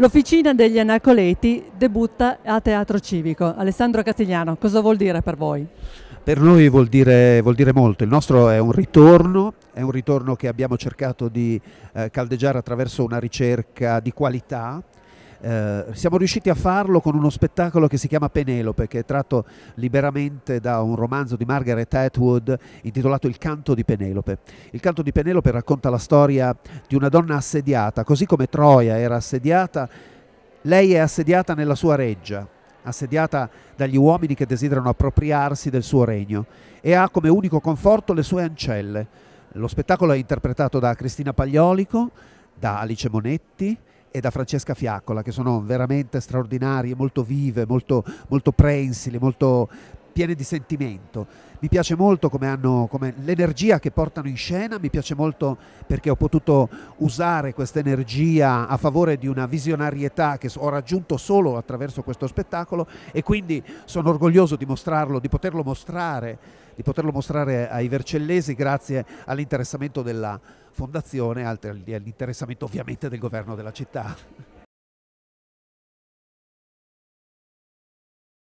L'Officina degli Anacoleti debutta a Teatro Civico. Alessandro Castigliano, cosa vuol dire per voi? Per noi vuol dire, vuol dire, molto, il nostro è un ritorno, è un ritorno che abbiamo cercato di eh, caldeggiare attraverso una ricerca di qualità, eh, siamo riusciti a farlo con uno spettacolo che si chiama Penelope, che è tratto liberamente da un romanzo di Margaret Atwood intitolato Il canto di Penelope. Il canto di Penelope racconta la storia di una donna assediata, così come Troia era assediata, lei è assediata nella sua reggia, assediata dagli uomini che desiderano appropriarsi del suo regno e ha come unico conforto le sue ancelle. Lo spettacolo è interpretato da Cristina Pagliolico, da Alice Monetti e da Francesca Fiaccola, che sono veramente straordinarie, molto vive, molto, molto prensili, molto piene di sentimento. Mi piace molto come hanno come l'energia che portano in scena, mi piace molto perché ho potuto usare questa energia a favore di una visionarietà che ho raggiunto solo attraverso questo spettacolo e quindi sono orgoglioso di mostrarlo, di poterlo mostrare, di poterlo mostrare ai vercellesi grazie all'interessamento della fondazione e all'interessamento ovviamente del governo della città.